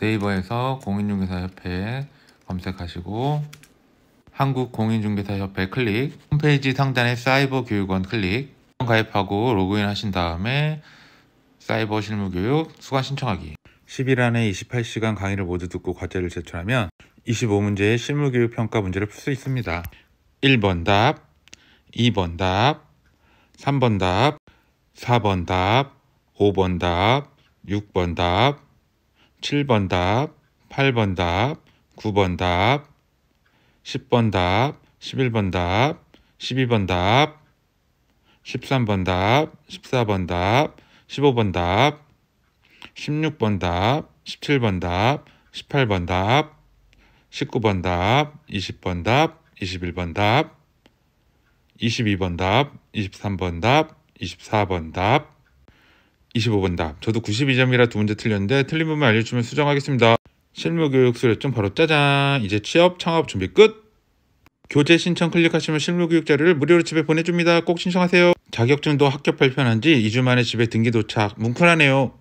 네이버에서 공인중개사협회 검색하시고 한국공인중개사협회 클릭 홈페이지 상단에 사이버 교육원 클릭 가입하고 로그인 하신 다음에 사이버 실무교육 수강 신청하기 10일 안에 28시간 강의를 모두 듣고 과제를 제출하면 25문제의 실무교육 평가 문제를 풀 수 있습니다. 1번 답, 2번 답, 3번 답, 4번 답, 5번 답, 6번 답, 7번 답, 8번 답, 9번 답, 10번 답, 11번 답, 12번 답, 13번 답, 14번 답, 15번 답, 16번 답, 17번 답, 18번 답, 19번 답, 20번 답, 21번 답, 22번 답, 23번 답, 24번 답, 25번 답. 저도 92점이라 두 문제 틀렸는데 틀린 부분 알려주면 수정하겠습니다. 실무교육 수료증 바로 짜잔. 이제 취업 창업 준비 끝. 교재 신청 클릭하시면 실무교육 자료를 무료로 집에 보내줍니다. 꼭 신청하세요. 자격증도 합격 발표한 지 2주 만에 집에 등기 도착. 뭉클하네요.